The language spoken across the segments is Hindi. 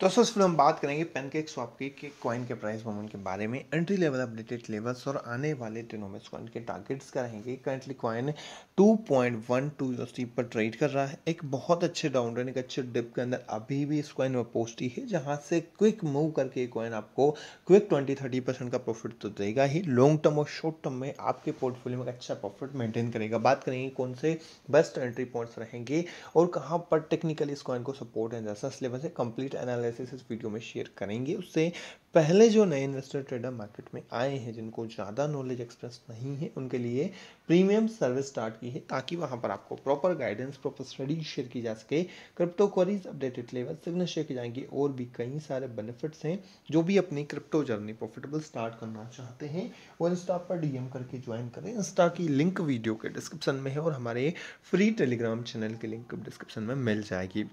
तो सर फिर हम बात करेंगे पेनकेक स्वाप की के कॉइन के प्राइस मूवमेंट के बारे में एंट्री लेवल अपडेटेड लेवल्स और आने वाले दिनों में कॉइन के टारगेट्स का रहेंगे करंटली कॉइन 2.12 पॉइंट यूएसडी पर ट्रेड कर रहा है एक बहुत अच्छे डाउन रेन एक अच्छे डिप के अंदर अभी भी इस कॉइन में पोस्टी है जहां से क्विक मूव करके कॉइन आपको क्विक ट्वेंटी थर्टी परसेंट का प्रॉफिट तो देगा ही लॉन्ग टर्म और शॉर्ट टर्म में आपके पोर्टफोलियो में अच्छा प्रॉफिट मेंटेन करेगा बात करेंगे कौन से बेस्ट एंट्री पॉइंट्स रहेंगे और कहाँ पर टेक्निकली इस कॉइन को सपोर्ट है जैसा लेवल से कंप्लीट एनालिस एनालिसिस इस वीडियो में शेयर करेंगे उससे पहले जो नए इन्वेस्टर ट्रेडर मार्केट में आए हैं जिनको ज़्यादा नॉलेज एक्सप्रेस नहीं है उनके लिए प्रीमियम सर्विस स्टार्ट की है ताकि वहाँ पर आपको proper guidance proper study share की जा सके crypto queries updated level signal share की जाएंगी और भी कई सारे बेनिफिट्स हैं जो भी अपनी क्रिप्टो जर्नी प्रॉफिटेबल स्टार्ट करना चाहते हैं वो इंस्टा पर डी करके ज्वाइन करें इंस्टा की लिंक वीडियो के डिस्क्रिप्शन में है और हमारे फ्री टेलीग्राम चैनल की लिंक डिस्क्रिप्शन में मिल जाएगी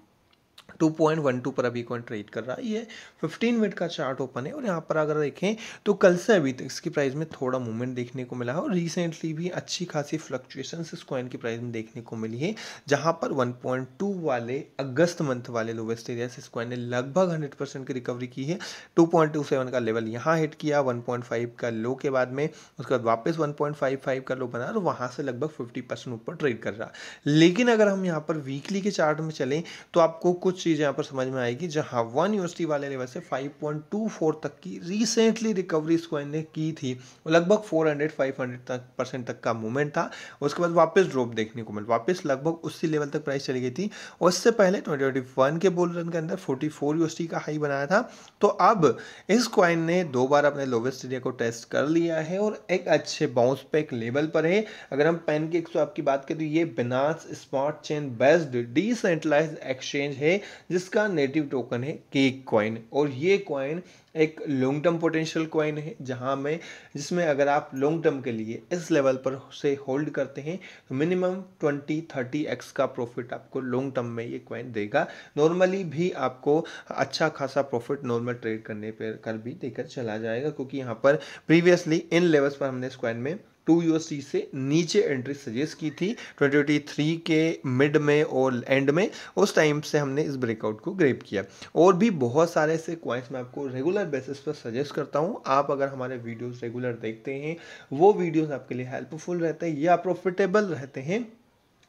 टू पॉइंट वन टू पर अभी कौन ट्रेड कर रहा है ये 15 मिनट का चार्ट ओपन है और यहाँ पर अगर देखें तो कल से अभी तक इसकी प्राइस में थोड़ा मूवमेंट देखने को मिला है और रिसेंटली भी अच्छी खासी फ्लक्चुएशन इस कॉइन की प्राइस में देखने को मिली है जहाँ पर 1.2 वाले अगस्त मंथ वाले लोवेस्ट एरिया से इस कॉइन ने लगभग हंड्रेड परसेंट की रिकवरी की है टू का लेवल यहाँ हिट किया वन का लो के बाद में उसके बाद वापस वन का लो बना और वहाँ से लगभग फिफ्टी परसेंट ऊपर ट्रेड कर रहा लेकिन अगर हम यहाँ पर वीकली के चार्ट में चलें तो आपको कुछ कुछ चीज़ यहाँ पर समझ में आएगी जहाँ वन यूनिवर्सिटी वाले लेवल से 5.24 तक की रिसेंटली रिकवरी इसको इन्हें की थी लगभग 400 500 तक परसेंट तक का मूवमेंट था उसके बाद वापस ड्रॉप देखने को मिल वापस लगभग उसी लेवल तक प्राइस चली गई थी और उससे पहले ट्वेंटी के बोल रन के अंदर फोर्टी यूएसडी का हाई बनाया था तो अब इस क्वाइन ने दो बार अपने लोवेस्ट एरिया को टेस्ट कर लिया है और एक अच्छे बाउंस पैक लेवल पर है अगर हम पेन की की बात करें तो ये Binance smart chain based decentralize exchange है है जिसका नेटिव टोकन है केक कॉइन और ये कॉइन एक लॉन्ग टर्म पोटेंशियल कॉइन है जहाँ में जिसमें अगर आप लॉन्ग टर्म के लिए इस लेवल पर से होल्ड करते हैं तो मिनिमम ट्वेंटी थर्टी एक्स का प्रॉफिट आपको लॉन्ग टर्म में ये कॉइन देगा नॉर्मली भी आपको अच्छा खासा प्रॉफिट नॉर्मल ट्रेड करने पर कर भी देकर चला जाएगा क्योंकि यहाँ पर प्रीवियसली इन लेवल्स पर हमने इस कॉइन में टू यूएसडी से नीचे एंट्री सजेस्ट की थी 2023 के मिड में और एंड में उस टाइम से हमने इस ब्रेकआउट को ग्रेप किया और भी बहुत सारे ऐसे क्वाइंस मैं आपको रेगुलर बेसिस पर सजेस्ट करता हूँ आप अगर हमारे वीडियोज रेगुलर देखते हैं वो वीडियोज आपके लिए हेल्पफुल रहते हैं या प्रॉफिटेबल रहते हैं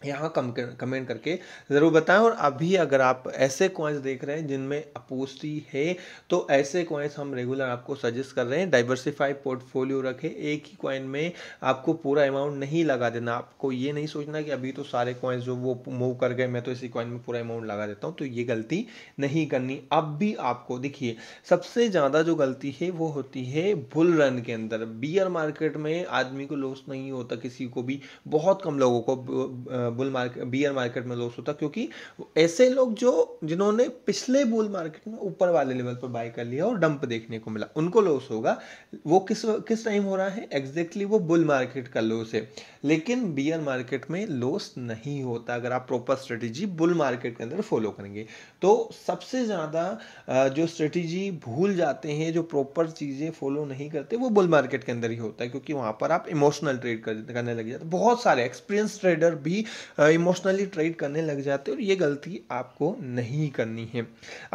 यहाँ कम कमेंट करके ज़रूर बताएं और अभी अगर आप ऐसे कॉइन्स देख रहे हैं जिनमें अपोस्टी है तो ऐसे कॉइन्स हम रेगुलर आपको सजेस्ट कर रहे हैं डाइवर्सिफाई पोर्टफोलियो रखें एक ही कॉइन में आपको पूरा अमाउंट नहीं लगा देना आपको ये नहीं सोचना कि अभी तो सारे कॉइन्स जो वो मूव कर गए मैं तो इसी कॉइन में पूरा अमाउंट लगा देता हूँ तो ये गलती नहीं करनी अब भी आपको देखिए सबसे ज़्यादा जो गलती है वो होती है बुल रन के अंदर बियर मार्केट में आदमी को लॉस नहीं होता किसी को भी बहुत कम लोगों को बुल मार्केट बियर मार्केट में लॉस होता क्योंकि ऐसे लोग जो जिन्होंने पिछले बुल मार्केट में ऊपर वाले लेवल पर बाय कर लिया और डंप देखने को मिला उनको लॉस होगा वो किस किस टाइम हो रहा है एग्जैक्टली वो बुल मार्केट का लॉस है लेकिन बियर मार्केट में लॉस नहीं होता अगर आप प्रॉपर स्ट्रेटेजी बुल मार्केट के अंदर फॉलो करेंगे तो सबसे ज़्यादा जो स्ट्रेटेजी भूल जाते हैं जो प्रॉपर चीज़ें फॉलो नहीं करते वो बुल मार्केट के अंदर ही होता है क्योंकि वहाँ पर आप इमोशनल ट्रेड करने लग जाते बहुत सारे एक्सपीरियंस ट्रेडर भी इमोशनली ट्रेड करने लग जाते हैं और ये गलती आपको नहीं करनी है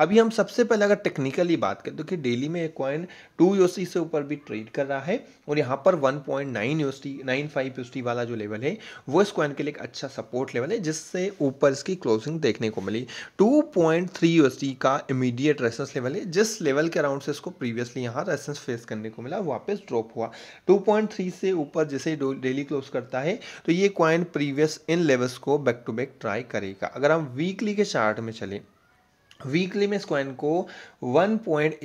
अभी हम सबसे पहले अगर टेक्निकली बात करें तो कि डेली में एक कॉइन टू यूसी से ऊपर भी ट्रेड कर रहा है और यहाँ पर one point nine UC nine five UC वाला जो लेवल है वो इस कॉइन के लिए एक अच्छा सपोर्ट लेवल है जिससे ऊपर इसकी क्लोजिंग देखने को मिली टू पॉइंट थ्री यूसी का इमीडिएट रेसेंस लेवल है जिस लेवल के अराउंड से इसको प्रीवियसली यहाँ रेसेंस फेस करने को मिला वापस ड्रॉप हुआ टू से ऊपर जैसे डेली क्लोज करता है तो ये क्वाइन प्रीवियस इन लेवल लेवल्स को बैक टू बैक ट्राई करेगा अगर हम वीकली के चार्ट में चलें वीकली में स्क्वाइन को 1.8 पॉइंट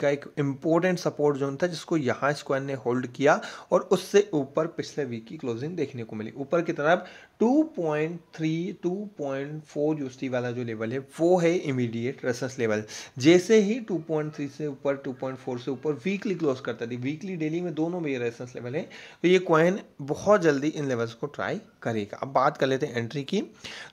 का एक इम्पोर्टेंट सपोर्ट जोन था जिसको यहाँ स्क्वाइन ने होल्ड किया और उससे ऊपर पिछले वीक की क्लोजिंग देखने को मिली ऊपर की तरफ 2.3 2.4 यूएसडी वाला जो लेवल है वो है इमीडिएट रेसेंस लेवल जैसे ही 2.3 से ऊपर 2.4 से ऊपर वीकली क्लोज करता थी वीकली डेली में दोनों में ये रेसेंस लेवल है तो ये क्वाइन बहुत जल्दी इन लेवल्स को ट्राई करेगा अब बात कर लेते हैं एंट्री की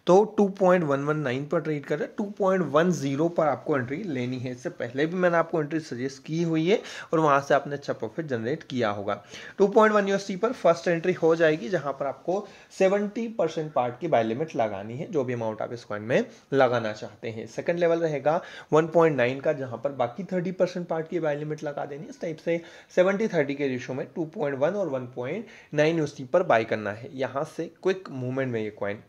तो 2.119 पर ट्रेड कर रहा है 2.1 वन जीरो पर आपको एंट्री लेनी है इससे पहले भी मैंने आपको एंट्री सजेस्ट की हुई है और वहां से आपने अच्छा प्रॉफिट जनरेट किया होगा टू पॉइंट वन यूएसटी पर फर्स्ट एंट्री हो जाएगी जहां पर आपको सेवेंटी परसेंट पार्ट की बाय लिमिट लगानी है जो भी अमाउंट आप इस क्वाइन में लगाना चाहते हैं सेकेंड लेवल रहेगा वन पॉइंट नाइन का जहां पर बाकी थर्टी परसेंट पार्ट की बाय लिमिट लगा देनी इस टाइप से सेवेंटी थर्टी के रेशो में टू पॉइंट वन और वन पॉइंट नाइन यूएसटी पर बाय करना है यहां से क्विक मूवमेंट में ये क्वाइन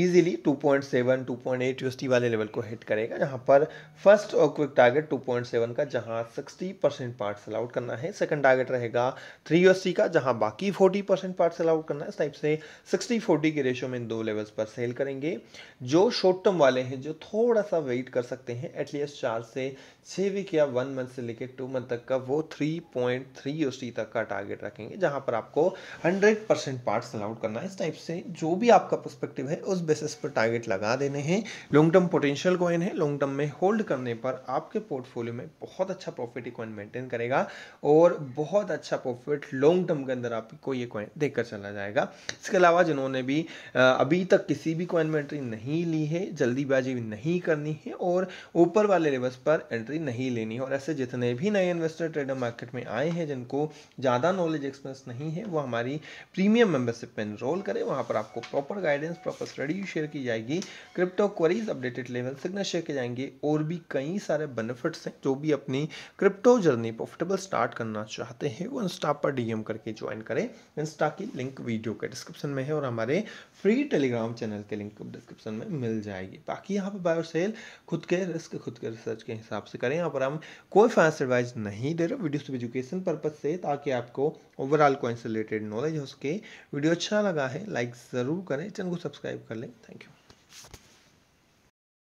ईजिली 2.7 2.8 यूएसटी वाले लेवल को हिट करेगा जहाँ पर फर्स्ट और क्विक टारगेट 2.7 का जहाँ 60 परसेंट पार्ट आउट करना है सेकंड टारगेट रहेगा 3 यूएसटी का जहाँ बाकी 40 परसेंट पार्ट आउट करना है इस टाइप से 60 40 के रेशो में इन दो लेवल्स पर सेल करेंगे जो शॉर्ट टर्म वाले हैं जो थोड़ा सा वेट कर सकते हैं एटलीस्ट चार से छः वीक या वन मंथ से लेकर टू मंथ तक का वो थ्री पॉइंट तक का टारगेट रखेंगे जहाँ पर आपको हंड्रेड परसेंट पार्ट अलाउड करना है इस टाइप से जो भी आपका परस्पेक्टिव है उस बेसिस पर टारगेट लगा देने हैं लॉन्ग टर्म पोटेंशियल कॉइन है लॉन्ग टर्म में होल्ड करने पर आपके पोर्टफोलियो में बहुत अच्छा प्रॉफिट ये कॉइन मेंटेन करेगा और बहुत अच्छा प्रॉफिट लॉन्ग टर्म के अंदर आपको ये कॉइन देकर चला जाएगा इसके अलावा जिन्होंने भी अभी तक किसी भी कॉइन में एंट्री नहीं ली है जल्दीबाजी नहीं करनी है और ऊपर वाले लेवल्स पर एंट्री नहीं लेनी है और ऐसे जितने भी नए इन्वेस्टर ट्रेडर मार्केट में आए हैं जिनको ज़्यादा नॉलेज एक्सपीरियंस नहीं है वो हमारी प्रीमियम मेंबरशिप में एनरोल करें वहाँ पर आपको proper guidance proper study value share की जाएगी crypto queries updated level signal share किए जाएंगे और भी कई सारे बेनिफिट्स हैं जो भी अपनी क्रिप्टो जर्नी प्रॉफिटेबल स्टार्ट करना चाहते हैं वो इंस्टा पर डीएम करके ज्वाइन करें इंस्टा की लिंक वीडियो के डिस्क्रिप्शन में है और हमारे फ्री टेलीग्राम चैनल के लिंक डिस्क्रिप्शन में मिल जाएगी बाकी यहाँ पर बायो सेल खुद के रिस्क खुद के रिसर्च के हिसाब से करें यहाँ पर हम कोई फाइनेंस एडवाइस नहीं दे रहे वीडियो एजुकेशन पर्पज से ताकि आपको ओवरऑल कॉइन से रिलेटेड नॉलेज हो सके वीडियो अच्छा लगा है लाइक ज़रूर करें चैनल को सब्सक्राइब करें कर लें थैंक यू